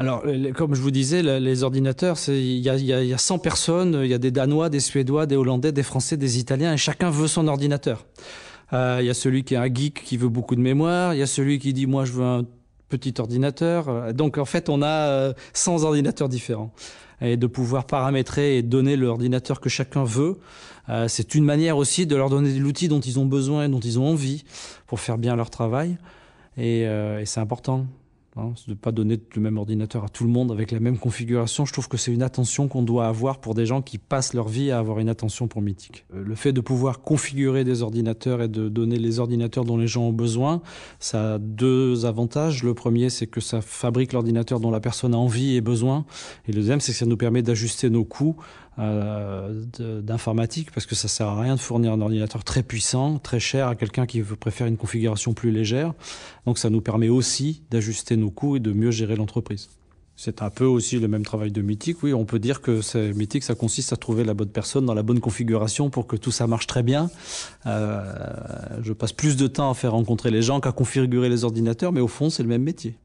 alors, comme je vous disais, les ordinateurs, il y a, y, y a 100 personnes, il y a des Danois, des Suédois, des Hollandais, des Français, des Italiens, et chacun veut son ordinateur. Euh, il y a celui qui est un geek qui veut beaucoup de mémoire, il y a celui qui dit moi je veux un petit ordinateur. Donc en fait, on a 100 euh, ordinateurs différents. Et de pouvoir paramétrer et donner l'ordinateur que chacun veut, euh, c'est une manière aussi de leur donner l'outil dont ils ont besoin, dont ils ont envie pour faire bien leur travail. et c'est important. Hein, de ne pas donner le même ordinateur à tout le monde avec la même configuration, je trouve que c'est une attention qu'on doit avoir pour des gens qui passent leur vie à avoir une attention pour Mythique. Euh, le fait de pouvoir configurer des ordinateurs et de donner les ordinateurs dont les gens ont besoin, ça a deux avantages. Le premier, c'est que ça fabrique l'ordinateur dont la personne a envie et besoin. Et le deuxième, c'est que ça nous permet d'ajuster nos coûts euh, d'informatique parce que ça sert à rien de fournir un ordinateur très puissant, très cher à quelqu'un qui préfère une configuration plus légère. Donc ça nous permet aussi d'ajuster nos coûts et de mieux gérer l'entreprise. C'est un peu aussi le même travail de Mythique Oui, on peut dire que Mythique ça consiste à trouver la bonne personne dans la bonne configuration pour que tout ça marche très bien. Euh, je passe plus de temps à faire rencontrer les gens qu'à configurer les ordinateurs, mais au fond, c'est le même métier.